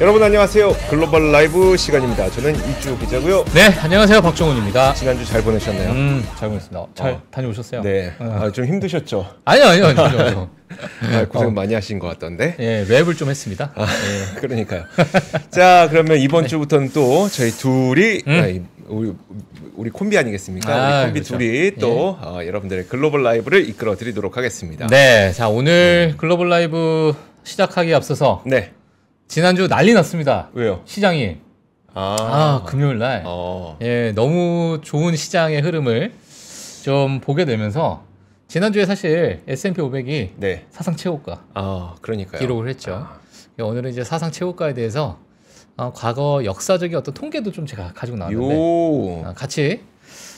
여러분 안녕하세요. 글로벌 라이브 시간입니다. 저는 이주 기자고요. 네, 안녕하세요. 박종훈입니다. 지난주 잘 보내셨나요? 음, 잘 보냈습니다. 어. 잘 어. 다녀오셨어요? 네. 어. 아, 좀 힘드셨죠? 아니요, 아니요, 아니요. 아, 고생 어. 많이 하신 것 같던데. 예, 랩을 좀 했습니다. 아, 예. 그러니까요. 자, 그러면 이번 네. 주부터는 또 저희 둘이 음. 우리, 우리 콤비 아니겠습니까? 아, 우리 콤비 그렇죠. 둘이 또 예. 어, 여러분들의 글로벌 라이브를 이끌어 드리도록 하겠습니다. 네, 자 오늘 음. 글로벌 라이브 시작하기에 앞서서 네. 지난주 난리 났습니다. 왜요? 시장이. 아, 아 금요일 날. 어. 예, 너무 좋은 시장의 흐름을 좀 보게 되면서 지난주에 사실 S&P 500이 네. 사상 최고가 아, 그러니까요. 기록을 했죠. 아. 예, 오늘은 이제 사상 최고가에 대해서 어, 과거 역사적인 어떤 통계도 좀 제가 가지고 나왔는데 어, 같이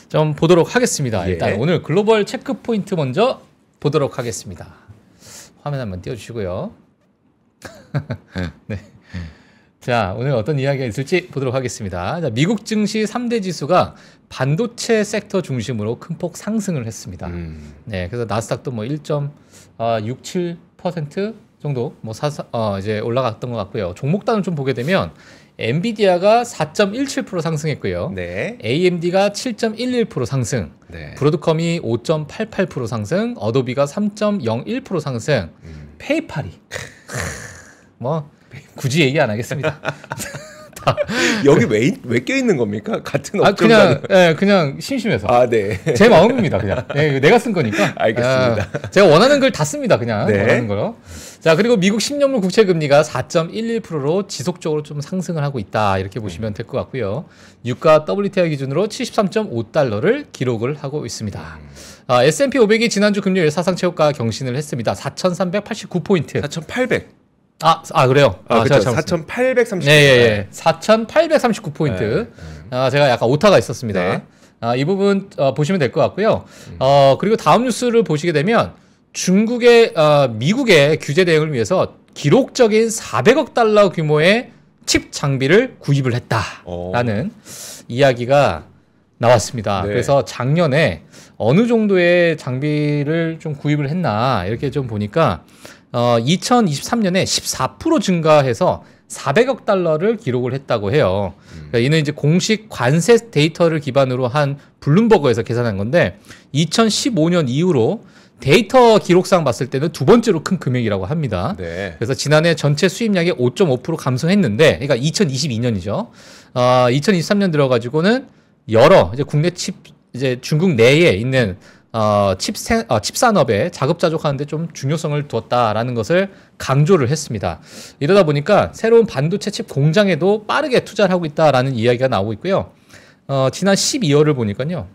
좀 보도록 하겠습니다. 예. 일단 오늘 글로벌 체크 포인트 먼저 보도록 하겠습니다. 화면 한번 띄워주시고요. 네. 자, 오늘 어떤 이야기가 있을지 보도록 하겠습니다. 자, 미국 증시 3대 지수가 반도체 섹터 중심으로 큰 폭 상승을 했습니다. 음. 네, 그래서 나스닥도 뭐 1.67% 정도 뭐 사사, 어, 이제 올라갔던 것 같고요. 종목단을 좀 보게 되면 엔비디아가 4.17% 상승했고요. 네. AMD가 7.11% 상승. 네. 브로드컴이 5.88% 상승, 어도비가 3.01% 상승. 음. 페이팔이 뭐 굳이 얘기 안 하겠습니다. 여기 왜, 왜 껴있는 겁니까? 같은 업종 아, 그냥, 예, 그냥 심심해서. 아, 네. 제 마음입니다, 그냥. 예, 내가 쓴 거니까. 알겠습니다. 아, 제가 원하는 글 다 씁니다, 그냥. 네. 원하는 거요. 자, 그리고 미국 10년물 국채 금리가 4.11%로 지속적으로 좀 상승을 하고 있다. 이렇게 보시면 될 것 같고요. 유가 WTI 기준으로 73.5달러를 기록을 하고 있습니다. 아, S&P 500이 지난주 금요일 사상 최고가 경신을 했습니다. 4,389포인트. 4,800. 아, 아 그래요? 아, 아 그렇죠. 4,839. 네, 예, 예. 4,839 포인트. 네, 네. 아, 제가 약간 오타가 있었습니다. 네. 아, 이 부분 어, 보시면 될 것 같고요. 음. 어, 그리고 다음 뉴스를 보시게 되면 중국의 어, 미국의 규제 대응을 위해서 기록적인 400억 달러 규모의 칩 장비를 구입을 했다라는 오. 어. 이야기가 나왔습니다. 네. 그래서 작년에 어느 정도의 장비를 좀 구입을 했나 이렇게 좀 보니까 어, 2023년에 14% 증가해서 400억 달러를 기록을 했다고 해요. 음. 그러니까 이는 이제 공식 관세 데이터를 기반으로 한 블룸버거에서 계산한 건데 2015년 이후로 데이터 기록상 봤을 때는 두 번째로 큰 금액이라고 합니다. 네. 그래서 지난해 전체 수입량의 5.5% 감소했는데, 그러니까 2022년이죠. 아, 어, 2023년 들어가지고는 여러 이제 국내 칩 이제 중국 내에 있는 어, 칩, 생, 어, 칩 산업에 자급자족하는데 좀 중요성을 두었다라는 것을 강조를 했습니다. 이러다 보니까 새로운 반도체 칩 공장에도 빠르게 투자를 하고 있다라는 이야기가 나오고 있고요. 어, 지난 12월을 보니까요.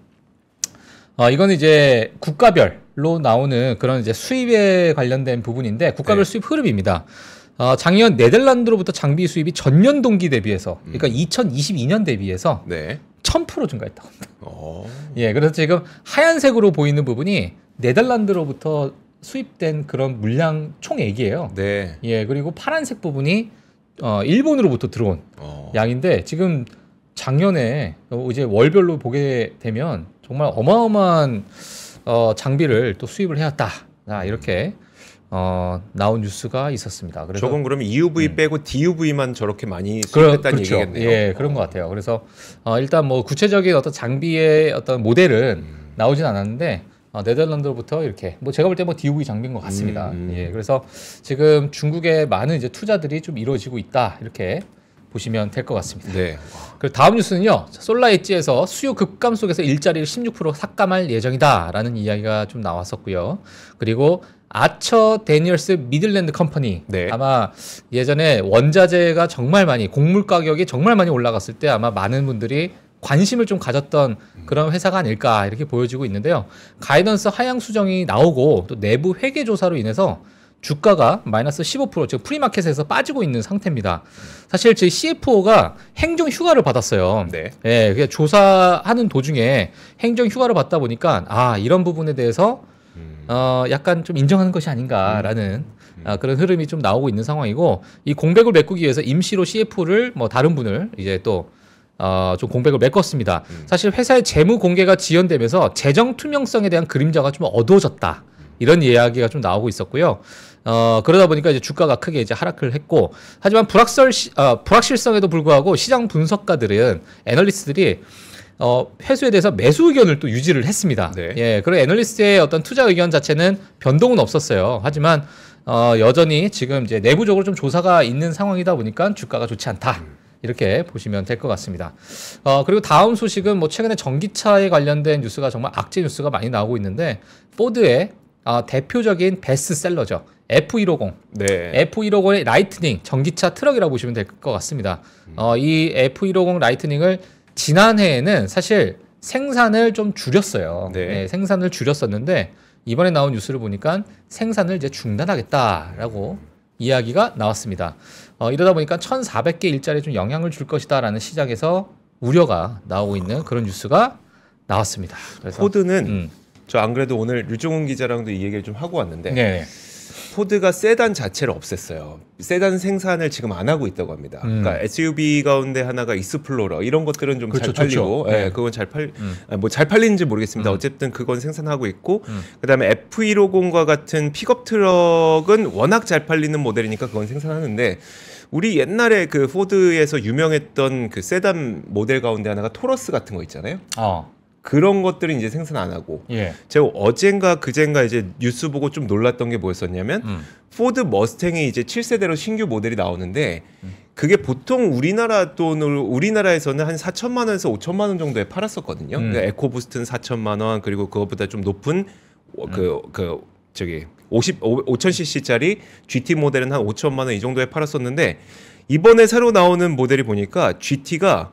어, 이건 이제 국가별로 나오는 그런 이제 수입에 관련된 부분인데 국가별 네. 수입 흐름입니다. 어, 작년 네덜란드로부터 장비 수입이 전년 동기 대비해서 음. 그러니까 2022년 대비해서 네. 1000% 증가했다고 합니다. 어. 예, 그래서 지금 하얀색으로 보이는 부분이 네덜란드로부터 수입된 그런 물량 총액이에요. 네. 예, 그리고 파란색 부분이 어, 일본으로부터 들어온 어. 양인데 지금 작년에 이제 월별로 보게 되면 정말 어마어마한 어, 장비를 또 수입을 해왔다. 아, 이렇게 음. 어, 나온 뉴스가 있었습니다. 그래서 조금 그러면 EUV 음. 빼고 DUV만 저렇게 많이 수입했다는 그렇죠. 얘기겠네요. 예, 그런 어. 것 같아요. 그래서 어, 일단 뭐 구체적인 어떤 장비의 어떤 모델은 음. 나오진 않았는데 어, 네덜란드로부터 이렇게 뭐 제가 볼 때 뭐 DUV 장비인 것 같습니다. 음, 음, 예, 그래서 지금 중국의 많은 이제 투자들이 좀 이루어지고 있다 이렇게 보시면 될 것 같습니다. 네. 그 다음 뉴스는요. 솔라엣지에서 수요 급감 속에서 일자리를 16% 삭감할 예정이다라는 이야기가 좀 나왔었고요. 그리고 아처 데니얼스 미들랜드 컴퍼니 네. 아마 예전에 원자재가 정말 많이 곡물 가격이 정말 많이 올라갔을 때 아마 많은 분들이 관심을 좀 가졌던 음. 그런 회사가 아닐까 이렇게 보여지고 있는데요. 가이던스 하향 수정이 나오고 또 내부 회계 조사로 인해서 주가가 마이너스 15%즉 프리마켓에서 빠지고 있는 상태입니다. 사실 저희 CFO가 행정 휴가를 받았어요. 네. 예, 조사하는 도중에 행정 휴가를 받다 보니까 아 이런 부분에 대해서 어, 약간 좀 인정하는 것이 아닌가라는 아, 그런 흐름이 좀 나오고 있는 상황이고 이 공백을 메꾸기 위해서 임시로 CF를 뭐 다른 분을 이제 또 어, 좀 공백을 메꿨습니다. 음. 사실 회사의 재무 공개가 지연되면서 재정 투명성에 대한 그림자가 좀 어두워졌다. 이런 이야기가 좀 나오고 있었고요. 어, 그러다 보니까 이제 주가가 크게 이제 하락을 했고, 하지만 불확설, 어, 불확실성에도 불구하고 시장 분석가들은, 애널리스트들이 어, 회수에 대해서 매수 의견을 또 유지를 했습니다. 네. 예, 그리고 애널리스트의 어떤 투자 의견 자체는 변동은 없었어요. 하지만 어, 여전히 지금 이제 내부적으로 좀 조사가 있는 상황이다 보니까 주가가 좋지 않다. 음. 이렇게 보시면 될 것 같습니다. 어, 그리고 다음 소식은 뭐 최근에 전기차에 관련된 뉴스가 정말 악재 뉴스가 많이 나오고 있는데 포드의 어, 대표적인 베스트셀러죠. F150. 네. F150의 라이트닝 전기차 트럭이라고 보시면 될 것 같습니다. 음. 어, 이 F150 라이트닝을 지난해에는 사실 생산을 좀 줄였어요. 네. 네, 생산을 줄였었는데 이번에 나온 뉴스를 보니까 생산을 이제 중단하겠다라고 이야기가 나왔습니다. 어, 이러다 보니까 1,400개 일자리에 좀 영향을 줄 것이다라는 시장에서 우려가 나오고 있는 그런 뉴스가 나왔습니다. 그래서 코드는 음. 저안 그래도 오늘 류종훈 기자랑도 이 얘기를 좀 하고 왔는데 네. 포드가 세단 자체를 없앴어요. 세단 생산을 지금 안 하고 있다고 합니다. 음. 그러니까 SUV 가운데 하나가 익스플로러 이런 것들은 좀잘 그렇죠, 팔리고, 네. 예, 네. 네, 그건 잘 팔, 음. 아, 뭐잘 팔리는지 모르겠습니다. 음. 어쨌든 그건 생산하고 있고, 음. 그다음에 F150과 같은 픽업 트럭은 워낙 잘 팔리는 모델이니까 그건 생산하는데. 우리 옛날에 그 포드에서 유명했던 그 세단 모델 가운데 하나가 토러스 같은 거 있잖아요. 어. 그런 것들은 이제 생산 안 하고 예. 제가 어젠가 그젠가 이제 뉴스 보고 좀 놀랐던 게 뭐였었냐면 음. 포드 머스탱이 이제 7세대로 신규 모델이 나오는데 음. 그게 보통 우리나라 돈을 우리나라에서는 한 4천만 원에서 5천만 원 정도에 팔았었거든요. 음. 그러니까 에코부스트는 4천만 원 그리고 그것보다 좀 높은 그그 어, 음. 그 저기 50 5,000cc짜리 GT 모델은 한 5천만 원 이 정도에 팔았었는데 이번에 새로 나오는 모델이 보니까 GT가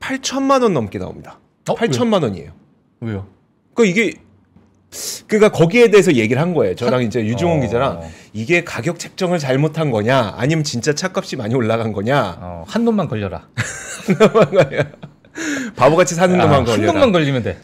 8천만 원 넘게 나옵니다. 어? 8천만 원이에요. 왜요? 그러니까 이게 그러니까 거기에 대해서 얘기를 한 거예요. 저랑 이제 유종훈 어... 기자랑 이게 가격 책정을 잘못한 거냐, 아니면 진짜 차값이 많이 올라간 거냐. 어, 한 놈만 걸려라. 한 놈만 걸려. 바보같이 사는 아, 놈만 걸려. 한 놈만 걸리면 돼.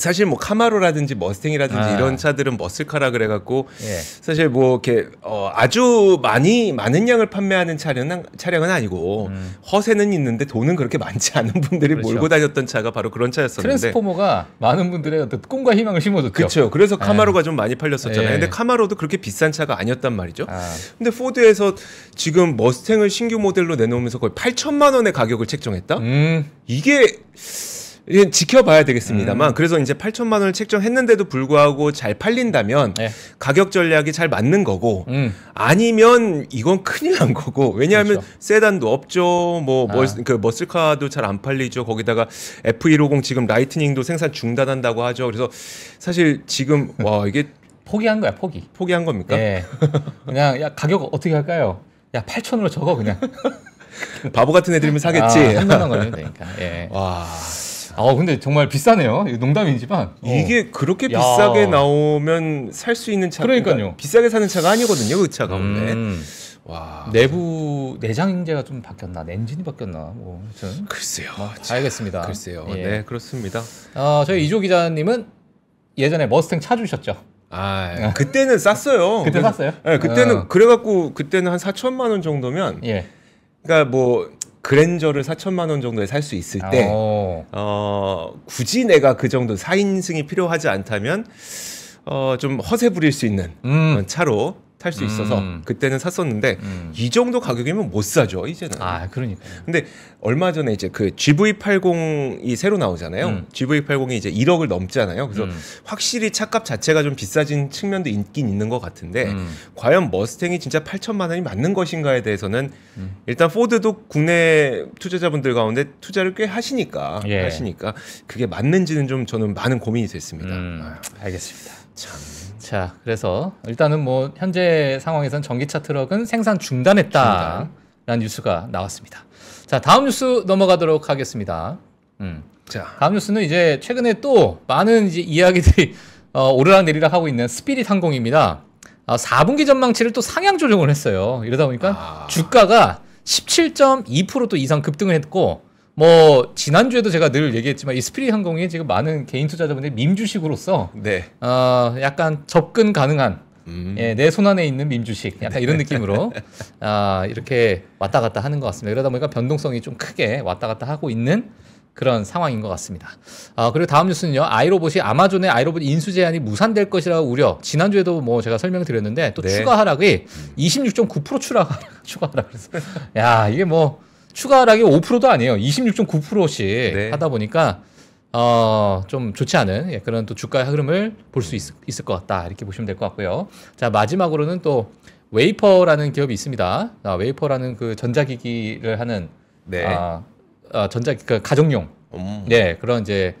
사실 뭐 카마로라든지 머스탱이라든지 아. 이런 차들은 머슬카라 그래갖고 예. 사실 뭐 이렇게 어 아주 많이 많은 양을 판매하는 차량은 차량은 아니고 음. 허세는 있는데 돈은 그렇게 많지 않은 분들이 그렇죠. 몰고 다녔던 차가 바로 그런 차였었는데 트랜스포머가 많은 분들의 어떤 꿈과 희망을 심어줬죠. 그렇죠. 그래서 카마로가 예. 좀 많이 팔렸었잖아요. 예. 근데 카마로도 그렇게 비싼 차가 아니었단 말이죠. 아. 근데 포드에서 지금 머스탱을 신규 모델로 내놓으면서 거의 8천만 원의 가격을 책정했다. 음. 이게 이건 지켜봐야 되겠습니다만 음. 그래서 이제 8천만 원을 책정했는데도 불구하고 잘 팔린다면 네. 가격 전략이 잘 맞는 거고 음. 아니면 이건 큰일 난 거고 왜냐하면 그렇죠. 세단도 없죠 뭐 아. 그 머슬카도 잘 안 팔리죠 거기다가 F150 지금 라이트닝도 생산 중단한다고 하죠 그래서 사실 지금 와 이게 포기한 거야 포기 포기한 겁니까? 네. 그냥 야 가격 어떻게 할까요? 야 8천으로 적어 그냥 바보 같은 애들이면 사겠지. 아, 한 명만 걸리면 되니까. 예. 와. 아어 근데 정말 비싸네요. 농담이지만 이게 어. 그렇게 비싸게 나오면 살 수 있는 차 그러니까 그러니까요. 그러니까 비싸게 사는 차가 아니거든요. 그 차가 근데 음. 와 내부 내장인재가 좀 바뀌었나 엔진이 바뀌었나 뭐하여 글쎄요. 알겠습니다. 뭐, 글쎄요. 예. 네 그렇습니다. 어, 저희 음. 이조 기자님은 예전에 머스탱 차 주셨죠? 아, 아. 그때는 쌌어요. 그때 쌌어요? 네, 그때는 어. 그래갖고 그때는 한 4천만 원 정도면 예. 그러니까 뭐 그랜저를 4천만 원 정도에 살 수 있을 때 어. 어, 굳이 내가 그 정도 4인승이 필요하지 않다면 어, 좀 허세 부릴 수 있는 음. 차로 탈수 있어서 음. 그때는 샀었는데 음. 이 정도 가격이면 못 사죠 이제는. 아 그러니까. 근데 얼마 전에 이제 그 GV80이 새로 나오잖아요. 음. GV80이 이제 1억을 넘잖아요. 그래서 음. 확실히 차값 자체가 좀 비싸진 측면도 있긴 있는 것 같은데 음. 과연 머스탱이 진짜 8천만 원이 맞는 것인가에 대해서는 음. 일단 포드도 국내 투자자분들 가운데 투자를 꽤 하시니까 예. 하시니까 그게 맞는지는 좀 저는 많은 고민이 됐습니다. 알겠습니다. 참. 자, 그래서 일단은 뭐 현재 상황에선 전기차 트럭은 생산 중단했다라는 중단. 뉴스가 나왔습니다. 자, 다음 뉴스 넘어가도록 하겠습니다. 음. 자, 다음 뉴스는 이제 최근에 또 많은 이제 이야기들이 어, 오르락 내리락 하고 있는 스피릿 항공입니다. 아, 4분기 전망치를 또 상향 조정을 했어요. 이러다 보니까 아... 주가가 1 7 2도 이상 급등을 했고 뭐 지난주에도 제가 늘 얘기했지만 이스피리 항공이 지금 많은 개인 투자자분들이 민 주식으로서 네. 어, 약간 접근 가능한 음. 예, 내 손안에 있는 민주식 약간 네. 이런 느낌으로 아, 이렇게 왔다 갔다 하는 것 같습니다. 이러다 보니까 변동성이 좀 크게 왔다 갔다 하고 있는 그런 상황인 것 같습니다. 아, 그리고 다음 뉴스는요. 아이로봇이 아마존의 아이로봇 인수 제한이 무산될 것이라 고 우려. 지난주에도 뭐 제가 설명을 드렸는데 또 네. 추가 하락이 26.9% 음. 추락 추가 하락 그래서 야, 이게 뭐 추가 하락이 5%도 아니에요. 26.9%씩 네. 하다 보니까 어, 좀 좋지 않은 예, 그런 또 주가의 흐름을 볼수 있을, 있을 것 같다. 이렇게 보시면 될 것 같고요. 자, 마지막으로는 또 웨이퍼라는 기업이 있습니다. 아, 웨이퍼라는 그 전자기기를 하는 네. 아, 아, 전자 그 가정용 음. 네 그런 이제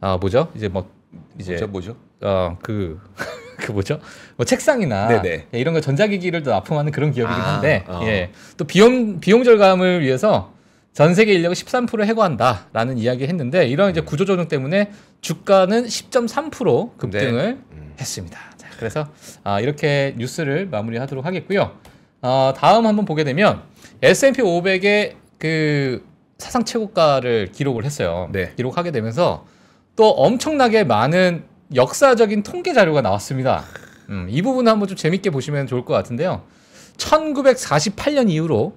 아 뭐죠 이제 뭐 이제 뭐죠? 뭐죠? 어그 그 뭐죠? 뭐 책상이나 네네. 예, 이런 거 전자기기를 또 납품하는 그런 기업이긴 아, 한데 아, 어. 예. 또 비용 비용 절감을 위해서 전 세계 인력을 13% 해고한다라는 이야기 했는데 이런 이제 음. 구조 조정 때문에 주가는 10.3% 급등을 네. 음. 했습니다. 자, 그래서 아, 이렇게 뉴스를 마무리하도록 하겠고요. 어, 다음 한번 보게 되면 S&P 500의 그 사상 최고가를 기록을 했어요. 네. 기록하게 되면서 또 엄청나게 많은 역사적인 통계 자료가 나왔습니다. 음, 이 부분 한번 좀 재밌게 보시면 좋을 것 같은데요. 1948년 이후로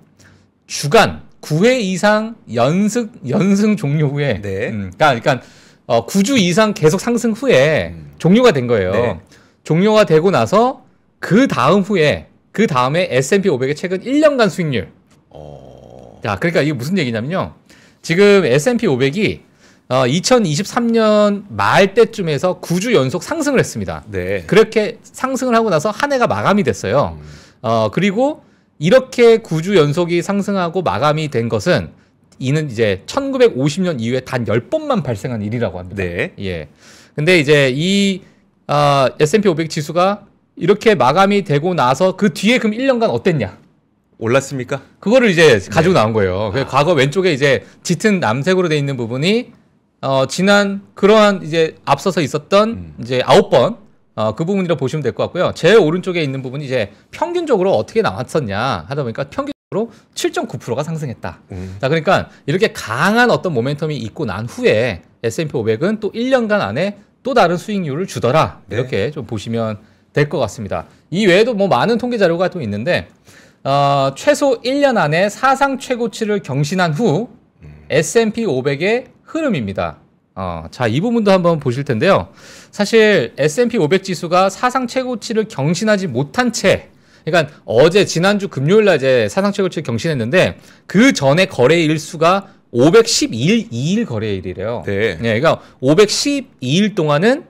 주간 9회 이상 연승 연승 종료 후에 네. 음, 그러니까 그러니까 어, 9주 이상 계속 상승 후에 음. 종료가 된 거예요. 네. 종료가 되고 나서 그 다음 후에 그 다음에 S&P 500의 최근 1년간 수익률. 어... 자, 그러니까 이게 무슨 얘기냐면요. 지금 S&P 500이 어, 2023년 말 때쯤에서 9주 연속 상승을 했습니다. 네. 그렇게 상승을 하고 나서 한 해가 마감이 됐어요. 음. 어, 그리고 이렇게 9주 연속이 상승하고 마감이 된 것은 이는 이제 1950년 이후에 단 10번만 발생한 일이라고 합니다. 네. 예. 근데 이제 이 어, S&P 500 지수가 이렇게 마감이 되고 나서 그 뒤에 그럼 1년간 어땠냐? 올랐습니까? 그거를 이제 가지고 네. 나온 거예요. 그 아. 과거 왼쪽에 이제 짙은 남색으로 돼 있는 부분이 어, 지난 그러한 이제 앞서서 있었던 음. 이제 아홉 번 어, 그 부분이라고 보시면 될 것 같고요. 제일 오른쪽에 있는 부분이 이제 평균적으로 어떻게 나왔었냐 하다 보니까 평균적으로 7.9%가 상승했다. 음. 자, 그러니까 이렇게 강한 어떤 모멘텀이 있고 난 후에 S&P 500은 또 1년간 안에 또 다른 수익률을 주더라. 네. 이렇게 좀 보시면 될 것 같습니다. 이 외에도 뭐 많은 통계 자료가 또 있는데 어, 최소 1년 안에 사상 최고치를 경신한 후 S&P 음. 500의 흐름입니다. 어, 자, 이 부분도 한번 보실 텐데요. 사실 S&P 500 지수가 사상 최고치를 경신하지 못한 채 그러니까 어제 지난주 금요일 날 이제 사상 최고치를 경신했는데 그 전에 거래일 수가 512일 2일 거래일이래요. 네. 네. 그러니까 512일 동안은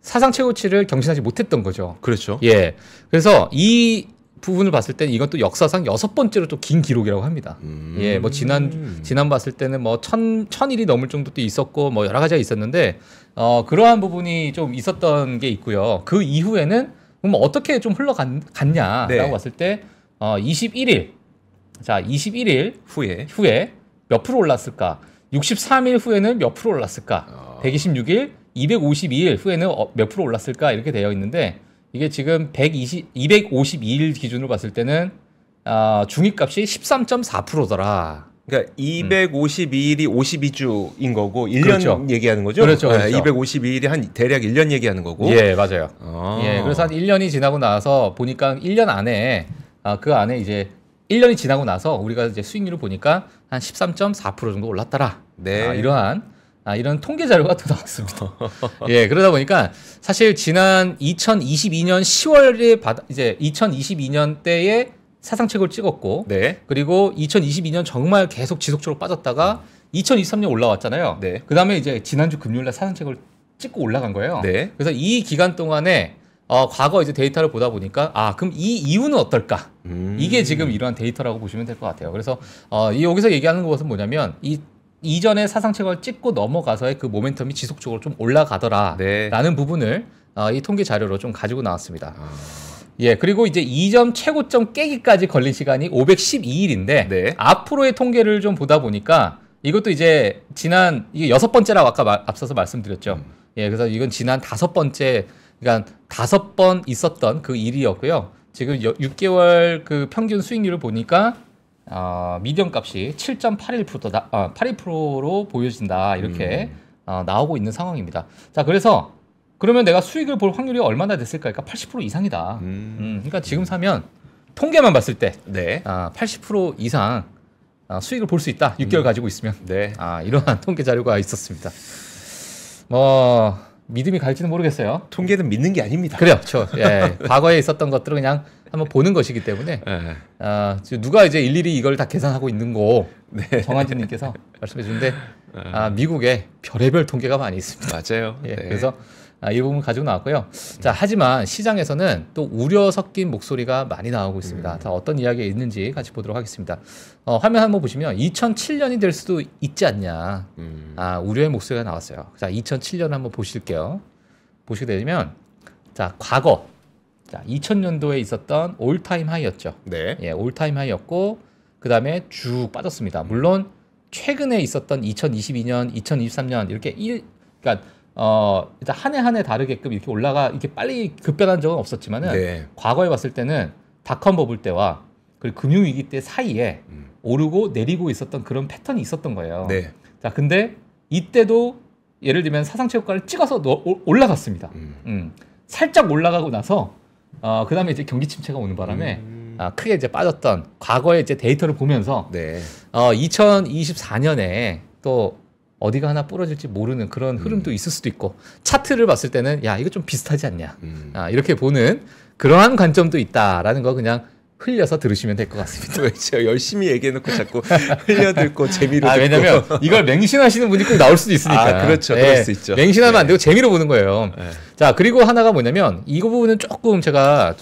사상 최고치를 경신하지 못했던 거죠. 그렇죠. 예. 그래서 이 부분을 봤을 때는 이건 또 역사상 여섯 번째로 또 긴 기록이라고 합니다. 음. 예, 뭐 지난 지난 봤을 때는 뭐천 천일이 넘을 정도도 있었고 뭐 여러 가지가 있었는데 어 그러한 부분이 좀 있었던 게 있고요. 그 이후에는 그럼 어떻게 좀 흘러갔냐라고 네. 봤을 때 어, 21일 자 21일 후에 후에 몇 프로 올랐을까? 63일 후에는 몇 프로 올랐을까? 아. 어. 126일, 252일 후에는 몇 프로 올랐을까? 이렇게 되어 있는데 이게 지금 120, 252일 기준으로 봤을 때는 어, 중위값이 13.4%더라. 그러니까 252일이 음. 52주인 거고 1년 그렇죠. 얘기하는 거죠? 그렇죠. 네, 그렇죠. 네, 252일이 한 대략 1년 얘기하는 거고. 예, 맞아요. 아. 예, 그래서 한 1년이 지나고 나서 보니까 1년 안에 아, 그 안에 이제 1년이 지나고 나서 우리가 이제 수익률을 보니까 한 13.4% 정도 올랐더라. 네. 아, 이러한 아, 이런 통계 자료가 또 나왔습니다. 예, 그러다 보니까 사실 지난 2022년 10월에 받 이제 2022년 때에 사상 최고를 찍었고 네. 그리고 2022년 정말 계속 지속적으로 빠졌다가 2023년 올라왔잖아요. 네. 그다음에 이제 지난주 금요일 날 사상 최고를 찍고 올라간 거예요. 네. 그래서 이 기간 동안에 어, 과거 이제 데이터를 보다 보니까 아 그럼 이 이유는 어떨까? 음. 이게 지금 이러한 데이터라고 보시면 될 것 같아요. 그래서 어, 여기서 얘기하는 것은 뭐냐면 이 이전에 사상책을 찍고 넘어가서의 그 모멘텀이 지속적으로 좀 올라가더라라는 네. 부분을 어, 이 통계 자료로 좀 가지고 나왔습니다. 아... 예, 그리고 이제 2점 최고점 깨기까지 걸린 시간이 512일인데 네. 앞으로의 통계를 좀 보다 보니까 이것도 이제 지난 이게 여섯 번째라고 아까 마, 앞서서 말씀드렸죠. 음. 예, 그래서 이건 지난 다섯 번째 그러니까 다섯 번 있었던 그 일이었고요. 지금 6개월 그 평균 수익률을 보니까 어, 미디엄 값이 7.81%다, 어, 81%로 보여진다 이렇게 음. 어, 나오고 있는 상황입니다. 자 그래서 그러면 내가 수익을 볼 확률이 얼마나 됐을까? 그러니까 80% 이상이다. 음. 음, 그러니까 지금 사면 통계만 봤을 때 네. 아, 80% 이상 아, 수익을 볼 수 있다. 6개월 음. 가지고 있으면 네. 아, 이러한 통계 자료가 있었습니다. 뭐 믿음이 갈지는 모르겠어요. 통계는 믿는 게 아닙니다. 그래요. 그렇죠. 저, 예, 과거에 있었던 것들을 그냥 한번 보는 것이기 때문에 네. 아, 누가 이제 일일이 이걸 다 계산하고 있는 거 네. 정한진님께서 말씀해 주는데 예. 아, 미국에 별의별 통계가 많이 있습니다. 맞아요. 예, 네. 그래서 아, 이 부분 가지고 나왔고요. 자, 하지만 시장에서는 또 우려 섞인 목소리가 많이 나오고 있습니다. 음. 다 어떤 이야기가 있는지 같이 보도록 하겠습니다. 어, 화면 한번 보시면 2007년이 될 수도 있지 않냐. 음. 아, 우려의 목소리가 나왔어요. 자, 2007년 한번 보실게요. 보시게 되면 자, 과거 자, 2000년도에 있었던 올타임 하이였죠. 네. 예, 올타임 하이였고 그다음에 쭉 빠졌습니다. 물론 최근에 있었던 2022년, 2023년 이렇게 일 그러니까 어, 일단 한해 한 해 다르게끔 이렇게 올라가 이렇게 빨리 급변한 적은 없었지만은 네. 과거에 봤을 때는 닷컴 버블 때와 그리고 금융 위기 때 사이에 음. 오르고 내리고 있었던 그런 패턴이 있었던 거예요. 네. 자, 근데 이때도 예를 들면 사상 최고가를 찍어서 올라갔습니다. 음. 음. 살짝 올라가고 나서 어, 그 다음에 이제 경기 침체가 오는 바람에 음. 어, 크게 이제 빠졌던 과거의 이제 데이터를 보면서 네. 어, 2024년에 또 어디가 하나 부러질지 모르는 그런 흐름도 음. 있을 수도 있고 차트를 봤을 때는 야 이거 좀 비슷하지 않냐 음. 아, 이렇게 보는 그러한 관점도 있다라는 거 그냥 흘려서 들으시면 될 것 같습니다. 제가 열심히 얘기해놓고 자꾸 흘려듣고 재미로. 아, 듣고. 왜냐면 이걸 맹신하시는 분이 꼭 나올 수도 있으니까. 아, 그렇죠. 네, 그럴 수 있죠. 맹신하면 네. 안 되고 재미로 보는 거예요. 네. 자, 그리고 하나가 뭐냐면 이 부분은 조금 제가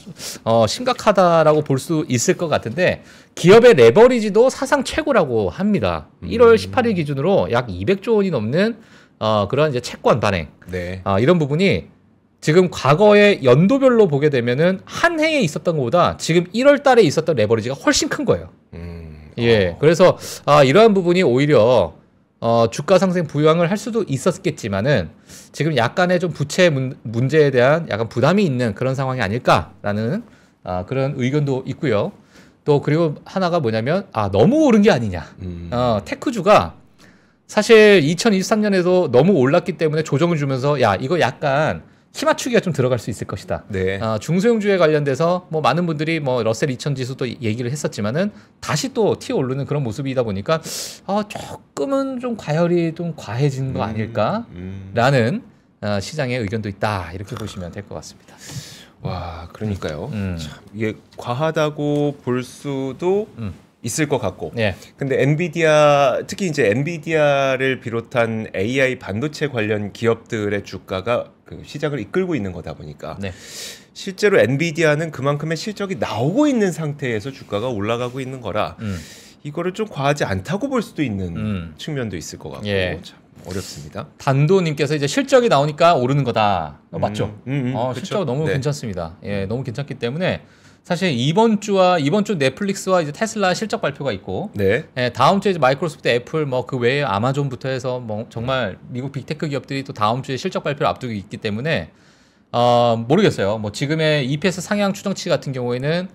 어, 심각하다라고 볼 수 있을 것 같은데 기업의 레버리지도 사상 최고라고 합니다. 1월 음. 18일 기준으로 약 200조 원이 넘는 어, 그런 이제 채권 발행. 네. 어, 이런 부분이 지금 과거의 연도별로 보게 되면은 한 해에 있었던 것보다 지금 1월 달에 있었던 레버리지가 훨씬 큰 거예요. 음, 예. 어. 그래서 아, 이러한 부분이 오히려 어, 주가 상승 부양을 할 수도 있었겠지만은 지금 약간의 좀 부채 문, 문제에 대한 약간 부담이 있는 그런 상황이 아닐까라는 아, 그런 의견도 있고요. 또 그리고 하나가 뭐냐면 아 너무 오른 게 아니냐. 음. 어, 테크주가 사실 2023년에도 너무 올랐기 때문에 조정을 주면서 야 이거 약간 키맞추기가 좀 들어갈 수 있을 것이다. 네. 아, 중소형주에 관련돼서 뭐 많은 분들이 뭐 러셀 2000 지수도 얘기를 했었지만은 다시 또 튀어 오르는 그런 모습이다 보니까 아, 조금은 좀 과열이 좀 과해진 거 음, 아닐까라는 아, 시장의 의견도 있다 이렇게 보시면 될 것 같습니다. 와 그러니까요. 음. 참, 이게 과하다고 볼 수도 음. 있을 것 같고. 예. 근데 엔비디아 특히 이제 엔비디아를 비롯한 AI 반도체 관련 기업들의 주가가 그시작을 이끌고 있는 거다 보니까 네. 실제로 엔비디아는 그만큼의 실적이 나오고 있는 상태에서 주가가 올라가고 있는 거라 음. 이거를 좀 과하지 않다고 볼 수도 있는 음. 측면도 있을 것 같고 예. 참 어렵습니다. 단도님께서 이제 실적이 나오니까 오르는 거다 어, 맞죠? 음, 음, 음, 음. 어, 실적 너무 네. 괜찮습니다. 예, 음. 너무 괜찮기 때문에 사실 이번 주와 이번 주 넷플릭스와 이제 테슬라 실적 발표가 있고 네. 예, 다음 주에 이제 마이크로소프트, 애플 뭐 그 외에 아마존부터 해서 뭐 정말 미국 빅테크 기업들이 또 다음 주에 실적 발표를 앞두고 있기 때문에 어, 모르겠어요. 뭐 지금의 EPS 상향 추정치 같은 경우에는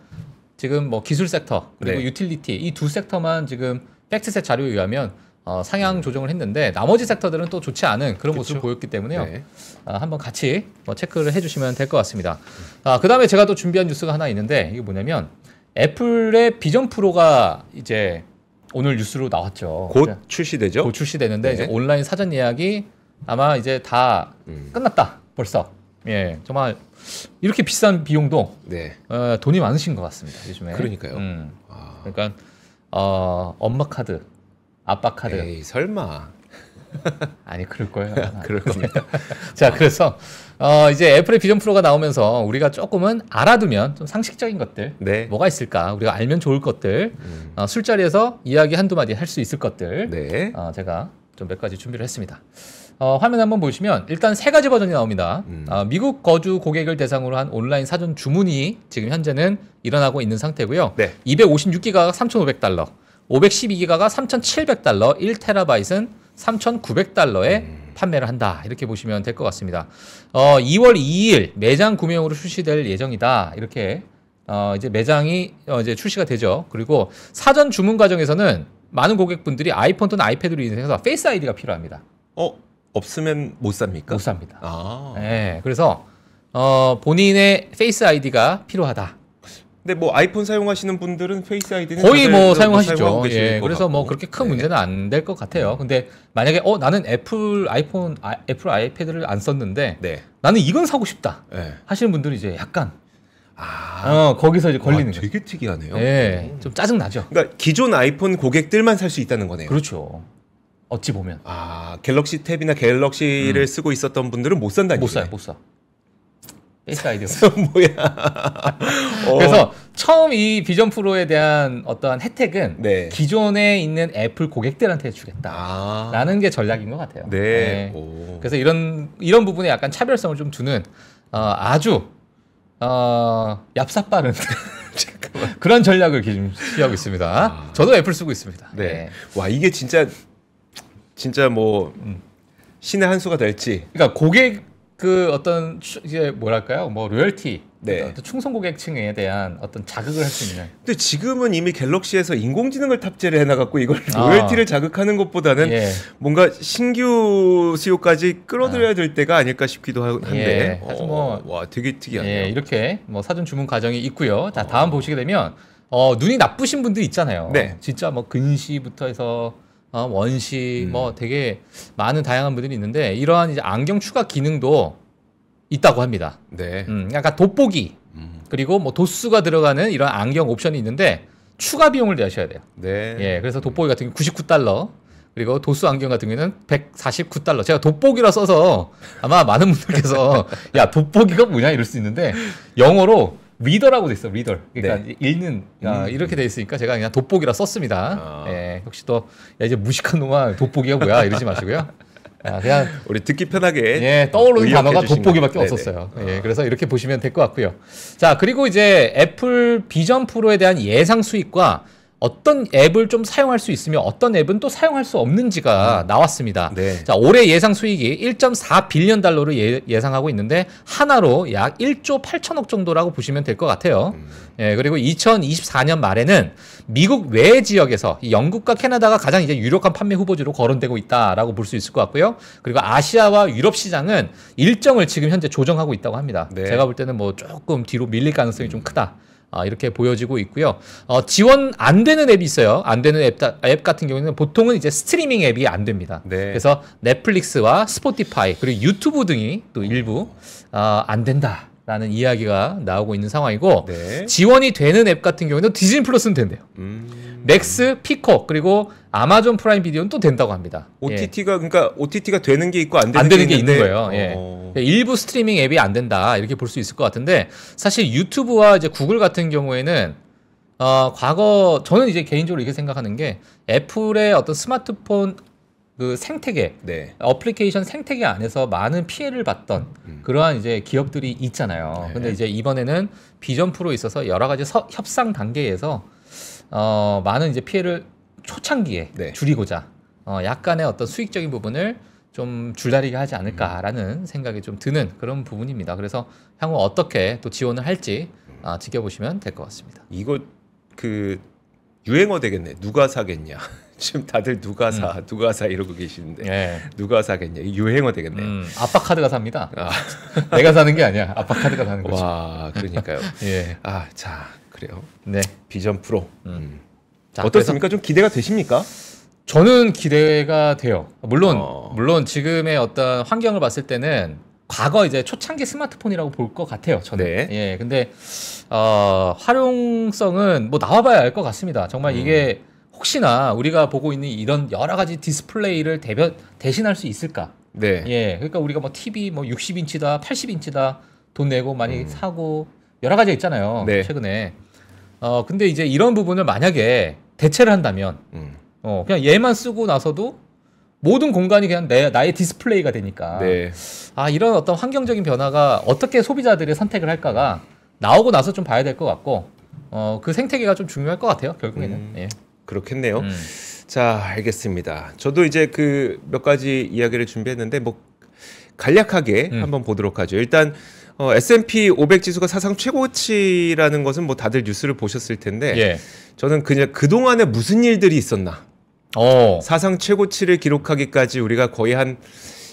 지금 뭐 기술 섹터 그리고 네. 유틸리티 이 두 섹터만 지금 팩트셋 자료에 의하면 어, 상향 음. 조정을 했는데 나머지 섹터들은 또 좋지 않은 그런 모습을 보였기 때문에요. 네. 아, 한번 같이 뭐 체크를 해주시면 될 것 같습니다. 아, 그 다음에 제가 또 준비한 뉴스가 하나 있는데 이게 뭐냐면 애플의 비전 프로가 이제 오늘 뉴스로 나왔죠. 곧 출시되죠. 곧 출시되는데 네. 이제 온라인 사전 예약이 아마 이제 다 음. 끝났다 벌써. 예, 정말 이렇게 비싼 비용도 네. 어, 돈이 많으신 것 같습니다 요즘에. 그러니까요. 음. 아. 그러니까 어, 엄마 카드 아빠 카드. 에이, 설마. 아니 그럴 거예요. 그럴 겁니다. 자 그래서 어, 이제 애플의 비전 프로가 나오면서 우리가 조금은 알아두면 좀 상식적인 것들 네. 뭐가 있을까 우리가 알면 좋을 것들 음. 어, 술자리에서 이야기 한두 마디 할 수 있을 것들 네. 어, 제가 좀 몇 가지 준비를 했습니다. 어, 화면 한번 보시면 일단 세 가지 버전이 나옵니다. 음. 어, 미국 거주 고객을 대상으로 한 온라인 사전 주문이 지금 현재는 일어나고 있는 상태고요. 네. 256기가 3,500달러. 512기가가 3,700달러, 1테라바이트는 3,900달러에 음. 판매를 한다. 이렇게 보시면 될 것 같습니다. 어, 2월 2일 매장 구매용으로 출시될 예정이다. 이렇게 어, 이제 매장이 어, 이제 출시가 되죠. 그리고 사전 주문 과정에서는 많은 고객분들이 아이폰 또는 아이패드로 인해서 페이스 아이디가 필요합니다. 어 없으면 못 삽니까? 못 삽니다. 아. 네, 그래서 어, 본인의 페이스 아이디가 필요하다. 근데 뭐 아이폰 사용하시는 분들은 페이스 아이디는 거의 뭐 사용하시죠. 예, 그래서 뭐 그렇게 큰 네. 문제는 안 될 것 같아요. 네. 근데 만약에 어 나는 애플 아이폰 아, 애플 아이패드를 안 썼는데 네. 나는 이건 사고 싶다 네. 하시는 분들이 이제 약간 아, 어, 거기서 이제 걸리는 아, 되게 거죠. 특이하네요. 예, 좀 짜증 나죠. 그러니까 기존 아이폰 고객들만 살 수 있다는 거네요. 그렇죠. 어찌 보면. 아, 갤럭시 탭이나 갤럭시를 음. 쓰고 있었던 분들은 못 산다는 못 사요, 못 사. 인사이드. 뭐야. 어. 그래서 처음 이 비전 프로에 대한 어떠한 혜택은 네. 기존에 있는 애플 고객들한테 주겠다라는 아. 게 전략인 것 같아요. 네. 네. 그래서 이런 이런 부분에 약간 차별성을 좀 두는 어, 아주 어, 얍삽빠른 그런 전략을 지금 시하고 있습니다. 아. 저도 애플 쓰고 있습니다. 네. 네. 와 이게 진짜 진짜 뭐. 음. 신의 한 수가 될지. 그러니까 고객 그 어떤 이제 뭐랄까요 뭐 로열티 네. 어떤 충성 고객층에 대한 어떤 자극을 할 수 있는. 근데 지금은 이미 갤럭시에서 인공지능을 탑재를 해놔갖고 이걸 아. 로열티를 자극하는 것보다는 예. 뭔가 신규 수요까지 e 끌어들여야 아. 될 때가 아닐까 싶기도 한데. 예. 어, 뭐, 와 되게 특이하네요. 예, 이렇게 뭐 사전 주문 과정이 있고요. 자 어. 다음 어. 보시게 되면 어, 눈이 나쁘신 분들 있잖아요. 네. 진짜 뭐 근시부터 해서 어, 원시 뭐 음. 뭐 되게 많은 다양한 분들이 있는데 이러한 이제 안경 추가 기능도 있다고 합니다. 네. 음, 약간 돋보기 음. 그리고 뭐 도수가 들어가는 이런 안경 옵션이 있는데 추가 비용을 내셔야 돼요. 네. 예, 그래서 돋보기 같은 경우 99달러 그리고 도수 안경 같은 경우에는 149달러. 제가 돋보기라 써서 아마 많은 분들께서 야 돋보기가 뭐냐 이럴 수 있는데 영어로 리더라고 돼 있어 리더 그러니까 네. 읽는 야, 아, 음. 이렇게 돼 있으니까 제가 그냥 돋보기라 썼습니다 아. 예, 혹시 또 야, 이제 무식한 놈아 돋보기야 뭐야 이러지 마시고요 아, 그냥 우리 듣기 편하게 예, 떠오르는 단어가 돋보기밖에 네네. 없었어요. 예, 아. 예, 그래서 이렇게 보시면 될 것 같고요. 자 그리고 이제 애플 비전 프로에 대한 예상 수익과 어떤 앱을 좀 사용할 수 있으며 어떤 앱은 또 사용할 수 없는지가 음. 나왔습니다. 네. 자, 올해 예상 수익이 1.4 빌리언 달러로 예, 상하고 있는데 하나로 약 1조 8천억 정도라고 보시면 될 것 같아요. 음. 예, 그리고 2024년 말에는 미국 외 지역에서 영국과 캐나다가 가장 이제 유력한 판매 후보지로 거론되고 있다라고 볼 수 있을 것 같고요. 그리고 아시아와 유럽 시장은 일정을 지금 현재 조정하고 있다고 합니다. 네. 제가 볼 때는 뭐 조금 뒤로 밀릴 가능성이 좀 크다. 아, 이렇게 보여지고 있고요. 어, 지원 안 되는 앱이 있어요. 안 되는 앱, 앱 같은 경우에는 보통은 이제 스트리밍 앱이 안 됩니다. 네. 그래서 넷플릭스와 스포티파이 그리고 유튜브 등이 또 일부 아, 안 된다. 라는 이야기가 나오고 있는 상황이고 네. 지원이 되는 앱 같은 경우에는 디즈니 플러스는 된대요. 음... 맥스, 피커 그리고 아마존 프라임 비디오는 또 된다고 합니다. OTT가 예. 그러니까 OTT가 되는 게 있고 안 되는, 안 되는 게, 게 있는 거예요. 예. 어. 그러니까 일부 스트리밍 앱이 안 된다 이렇게 볼 수 있을 것 같은데 사실 유튜브와 이제 구글 같은 경우에는 어, 과거 저는 이제 개인적으로 이렇게 생각하는 게 애플의 어떤 스마트폰 그 생태계 네. 어플리케이션 생태계 안에서 많은 피해를 봤던 음. 그러한 이제 기업들이 있잖아요. 네. 근데 이제 이번에는 비전 프로 있어서 여러 가지 서, 협상 단계에서 어, 많은 이제 피해를 초창기에 네. 줄이고자 어, 약간의 어떤 수익적인 부분을 좀 줄다리게 하지 않을까라는 음. 생각이 좀 드는 그런 부분입니다. 그래서 향후 어떻게 또 지원을 할지 음. 아, 지켜보시면 될 것 같습니다. 이거 그 유행어 되겠네. 누가 사겠냐. 지금 다들 누가 사, 음. 누가 사 이러고 계시는데 네. 누가 사겠냐. 유행어 되겠네. 음, 아빠 카드가 삽니다. 아. 내가 사는 게 아니야. 아빠 카드가 사는 거죠. 와, 그러니까요. 예. 아, 자, 그래요. 네. 비전 프로. 음. 음. 자, 어떻습니까? 그래서... 좀 기대가 되십니까? 저는 기대가 돼요. 물론 어... 물론 지금의 어떤 환경을 봤을 때는 과거 이제 초창기 스마트폰이라고 볼 것 같아요. 저는. 네. 예. 근데 어, 활용성은 뭐 나와봐야 알 것 같습니다. 정말 이게 음. 혹시나 우리가 보고 있는 이런 여러 가지 디스플레이를 대변 대신할 수 있을까? 네. 예. 그러니까 우리가 뭐 TV 뭐 60인치다, 80인치다 돈 내고 많이 음. 사고 여러 가지 있잖아요. 네. 최근에. 어 근데 이제 이런 부분을 만약에 대체를 한다면 음. 어 그냥 얘만 쓰고 나서도 모든 공간이 그냥 내 나의 디스플레이가 되니까 네. 아 이런 어떤 환경적인 변화가 어떻게 소비자들의 선택을 할까가 나오고 나서 좀 봐야 될 것 같고 어, 그 생태계가 좀 중요할 것 같아요 결국에는 음, 예. 그렇겠네요. 음. 자 알겠습니다. 저도 이제 그 몇 가지 이야기를 준비했는데 뭐 간략하게 음. 한번 보도록 하죠. 일단 어, S&P 500 지수가 사상 최고치라는 것은 뭐 다들 뉴스를 보셨을 텐데 예. 저는 그냥 그 동안에 무슨 일들이 있었나 어. 사상 최고치를 기록하기까지 우리가 거의 한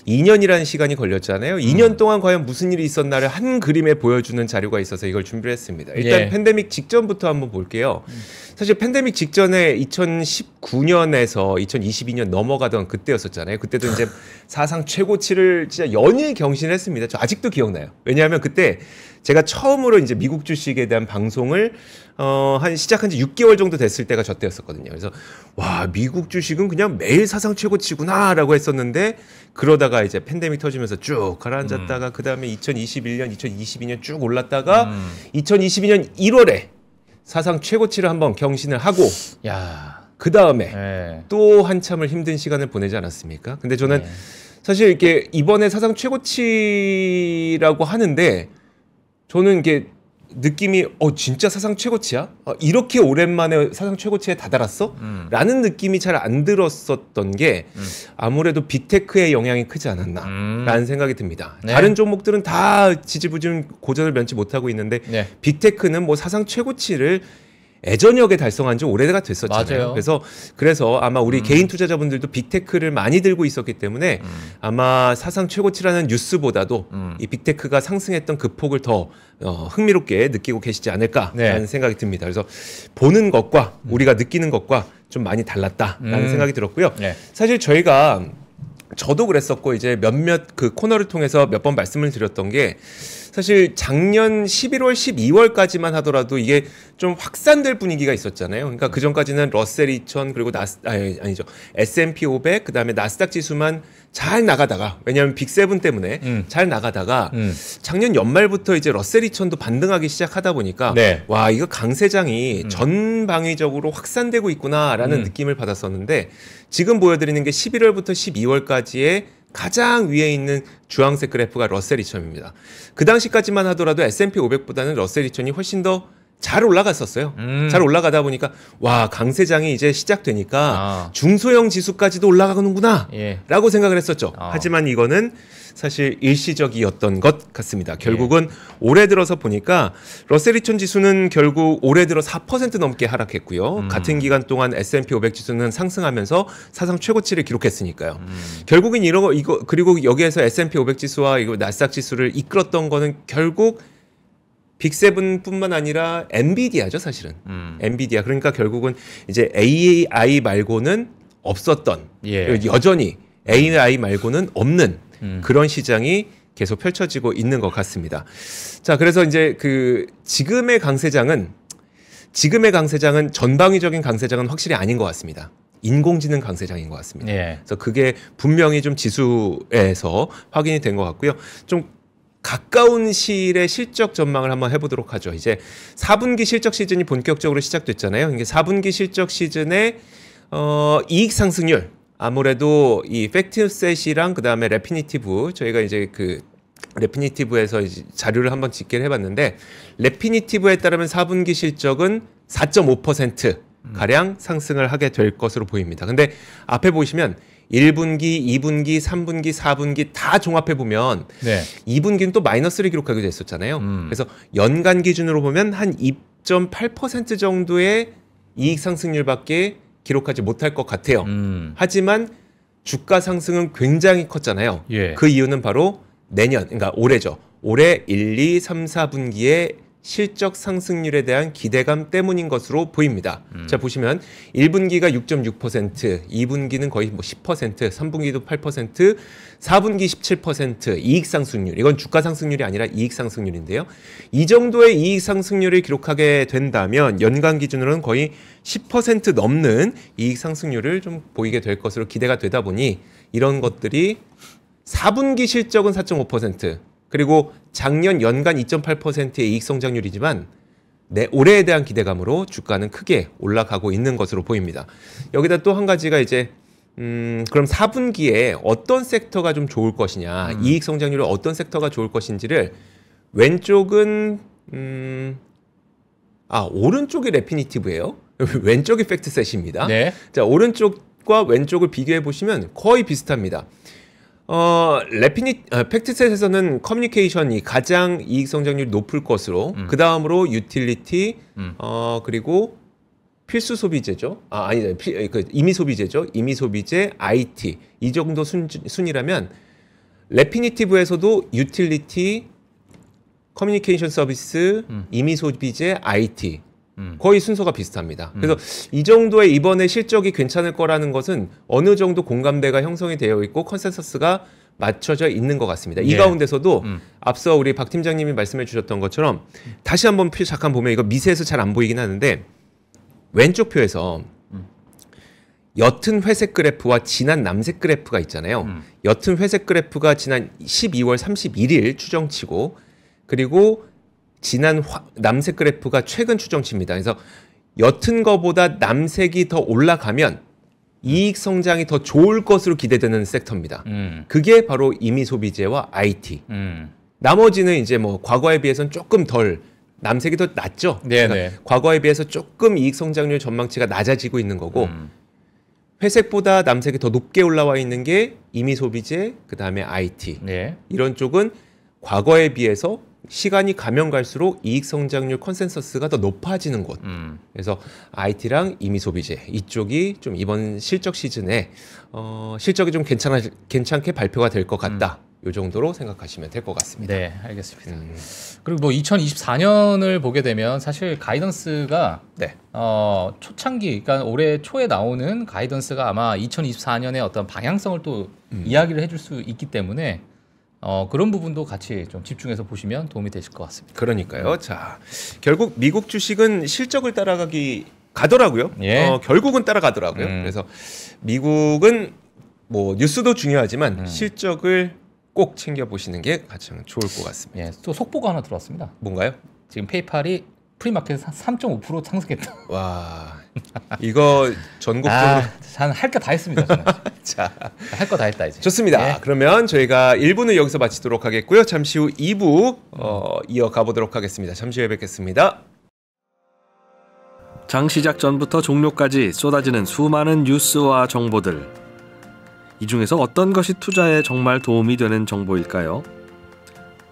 2년이라는 시간이 걸렸잖아요. 2년 음. 동안 과연 무슨 일이 있었나를 한 그림에 보여주는 자료가 있어서 이걸 준비를 했습니다. 일단 예. 팬데믹 직전부터 한번 볼게요. 음. 사실 팬데믹 직전에 2019년에서 2022년 넘어가던 그때였었잖아요. 그때도 이제 사상 최고치를 진짜 연일 경신했습니다. 저 아직도 기억나요. 왜냐하면 그때 제가 처음으로 이제 미국 주식에 대한 방송을 어, 한 시작한 지 6개월 정도 됐을 때가 저 때였었거든요. 그래서 와 미국 주식은 그냥 매일 사상 최고치구나라고 했었는데 그러다가 이제 팬데믹 터지면서 쭉 가라앉았다가 음. 그 다음에 2021년, 2022년 쭉 올랐다가 음. 2022년 1월에 사상 최고치를 한번 경신을 하고 야. 그 다음에 네. 예. 또 한참을 힘든 시간을 보내지 않았습니까? 근데 저는 네. 사실 이렇게 이번에 사상 최고치라고 하는데 저는 이게 느낌이 어 진짜 사상 최고치야? 어, 이렇게 오랜만에 사상 최고치에 다다랐어? 음. 라는 느낌이 잘 안 들었었던 게 음. 아무래도 빅테크의 영향이 크지 않았나라는 음. 생각이 듭니다. 네. 다른 종목들은 다 지지부진 고전을 면치 못하고 있는데 네. 빅테크는 뭐 사상 최고치를 애전역에 달성한 지 오래가 됐었잖아요. 맞아요. 그래서 그래서 아마 우리 음. 개인 투자자분들도 빅테크를 많이 들고 있었기 때문에 음. 아마 사상 최고치라는 뉴스보다도 음. 이 빅테크가 상승했던 그 폭을 더 어, 흥미롭게 느끼고 계시지 않을까라는 네. 생각이 듭니다. 그래서 보는 것과 음. 우리가 느끼는 것과 좀 많이 달랐다라는 음. 생각이 들었고요. 네. 사실 저희가 저도 그랬었고 이제 몇몇 그 코너를 통해서 몇 번 말씀을 드렸던 게 사실 작년 11월, 12월까지만 하더라도 이게 좀 확산될 분위기가 있었잖아요. 그러니까 그 전까지는 러셀 2000 그리고 나스 아니, 아니죠 S&P 500 그다음에 나스닥 지수만 잘 나가다가 왜냐하면 빅세븐 때문에 음. 잘 나가다가 음. 작년 연말부터 이제 러셀 2000도 반등하기 시작하다 보니까 네. 와 이거 강세장이 음. 전방위적으로 확산되고 있구나라는 음. 느낌을 받았었는데 지금 보여드리는 게 11월부터 12월까지의 가장 위에 있는 주황색 그래프가 러셀 2000입니다. 그 당시까지만 하더라도 S&P 500보다는 러셀 2000이 훨씬 더잘 올라갔었어요. 음. 잘 올라가다 보니까 와 강세장이 이제 시작되니까 아. 중소형 지수까지도 올라가는구나라고 예. 생각을 했었죠. 아. 하지만 이거는 사실 일시적이었던 것 같습니다. 예. 결국은 예. 올해 들어서 보니까 러셀 리0 지수는 결국 올해 들어 4% 넘게 하락했고요. 음. 같은 기간 동안 S&P 500 지수는 상승하면서 사상 최고치를 기록했으니까요. 음. 결국은 이러고 이거 그리고 여기에서 S&P 500 지수와 이거 나스닥 지수를 이끌었던 거는 결국 빅세븐뿐만 아니라 엔비디아죠 사실은 음. 엔비디아 그러니까 결국은 이제 AI 말고는 없었던 예. 여전히 AI 말고는 없는 음. 그런 시장이 계속 펼쳐지고 있는 것 같습니다. 자 그래서 이제 그 지금의 강세장은 지금의 강세장은 전방위적인 강세장은 확실히 아닌 것 같습니다. 인공지능 강세장인 것 같습니다. 예. 그래서 그게 분명히 좀 지수에서 확인이 된 것 같고요. 좀 가까운 시일의 실적 전망을 한번 해보도록 하죠. 이제 4분기 실적 시즌이 본격적으로 시작됐잖아요. 이게 4분기 실적 시즌에 어, 이익 상승률 아무래도 이 팩트셋이랑 그 다음에 레피니티브 저희가 이제 그 레피니티브에서 자료를 한번 집계를 해봤는데 레피니티브에 따르면 4분기 실적은 4.5% 가량 상승을 하게 될 것으로 보입니다. 근데 앞에 보시면 1분기, 2분기, 3분기, 4분기 다 종합해 보면 네. 2분기는 또 마이너스를 기록하기도 했었잖아요. 음. 그래서 연간 기준으로 보면 한 2.8% 정도의 이익 상승률밖에 기록하지 못할 것 같아요. 음. 하지만 주가 상승은 굉장히 컸잖아요. 예. 그 이유는 바로 내년, 그러니까 올해죠. 올해 1, 2, 3, 4분기에 실적 상승률에 대한 기대감 때문인 것으로 보입니다. 음. 자 보시면 1분기가 6.6%, 2분기는 거의 뭐 10%, 3분기도 8%, 4분기 17%, 이익 상승률. 이건 주가 상승률이 아니라 이익 상승률인데요. 이 정도의 이익 상승률을 기록하게 된다면 연간 기준으로는 거의 10% 넘는 이익 상승률을 좀 보이게 될 것으로 기대가 되다 보니 이런 것들이 4분기 실적은 4.5%, 그리고 작년 연간 2.8%의 이익성 장률이지만 네, 올해에 대한 기대감으로 주가는 크게 올라가고 있는 것으로 보입니다. 여기다 또 한 가지가 이제 음, 그럼 4분기에 어떤 섹터가 좀 좋을 것이냐, 음. 이익 성장률을 어떤 섹터가 좋을 것인지를 왼쪽은 음, 아 오른쪽이 레피니티브예요. 왼쪽이 팩트셋입니다. 네. 자 오른쪽과 왼쪽을 비교해 보시면 거의 비슷합니다. 어, 레피니 아, 팩트셋에서는 커뮤니케이션이 가장 이익 성장률 높을 것으로 음. 그 다음으로 유틸리티 음. 어 그리고 필수 소비재죠. 아 아니다 피, 그 이미 소비재죠. 이미 소비재 IT 이 정도 순, 순이라면 레피니티브에서도 유틸리티 커뮤니케이션 서비스 음. 이미 소비재 IT 음. 거의 순서가 비슷합니다. 음. 그래서 이 정도의 이번에 실적이 괜찮을 거라는 것은 어느 정도 공감대가 형성이 되어 있고 컨센서스가 맞춰져 있는 것 같습니다. 이 예. 가운데서도 음. 앞서 우리 박 팀장님이 말씀해 주셨던 것처럼 다시 한번 표 잠깐 보면 이거 미세에서 잘 안 보이긴 하는데 왼쪽 표에서 음. 옅은 회색 그래프와 진한 남색 그래프가 있잖아요. 옅은 회색 그래프가 지난 12월 31일 추정치고 그리고 지난 화, 남색 그래프가 최근 추정치입니다. 그래서 옅은 거보다 남색이 더 올라가면 이익 성장이 더 좋을 것으로 기대되는 섹터입니다. 음. 그게 바로 이미 소비재와 IT. 음. 나머지는 이제 뭐 과거에 비해서는 조금 덜 남색이 더 낮죠. 네, 그러니까 네. 과거에 비해서 조금 이익 성장률 전망치가 낮아지고 있는 거고 음. 회색보다 남색이 더 높게 올라와 있는 게 이미 소비재, 그다음에 IT. 네. 이런 쪽은 과거에 비해서 시간이 가면 갈수록 이익 성장률 컨센서스가 더 높아지는 곳. 음. 그래서 IT랑 이미 소비재 이쪽이 좀 이번 실적 시즌에 어, 실적이 좀 괜찮아 괜찮게 발표가 될 것 같다. 음. 요 정도로 생각하시면 될 것 같습니다. 네, 알겠습니다. 음. 그리고 뭐 2024년을 보게 되면 사실 가이던스가 네. 어, 초창기, 그러니까 올해 초에 나오는 가이던스가 아마 2024년의 어떤 방향성을 또 음. 이야기를 해줄 수 있기 때문에 어, 그런 부분도 같이 좀 집중해서 보시면 도움이 되실 것 같습니다. 그러니까요. 자, 결국 미국 주식은 실적을 따라가기 가더라고요. 예. 어, 결국은 따라가더라고요. 음. 그래서 미국은 뭐 뉴스도 중요하지만 음. 실적을 꼭 챙겨 보시는 게 가장 좋을 것 같습니다. 예, 또 속보가 하나 들어왔습니다. 뭔가요? 지금 페이팔이 프리마켓 3.5% 상승했다. 와 이거 전국적으로 아, 할거 다 했습니다. 자할 거 다 했다 이제. 좋습니다. 네. 그러면 저희가 1부는 여기서 마치도록 하겠고요. 잠시 후 2부 어, 이어가 보도록 하겠습니다. 잠시 후에 뵙겠습니다. 장 시작 전부터 종료까지 쏟아지는 수많은 뉴스와 정보들. 이 중에서 어떤 것이 투자에 정말 도움이 되는 정보일까요?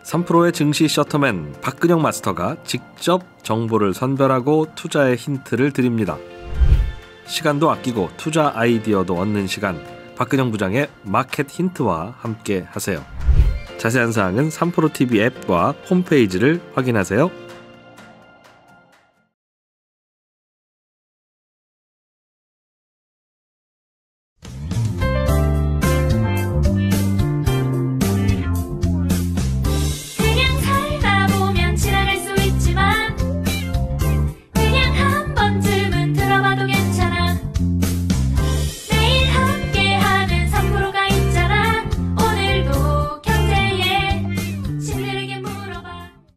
3프로의 증시 셔터맨 박근영 마스터가 직접 정보를 선별하고 투자의 힌트를 드립니다. 시간도 아끼고 투자 아이디어도 얻는 시간 박근영 부장의 마켓 힌트와 함께 하세요. 자세한 사항은 3프로TV 앱과 홈페이지를 확인하세요.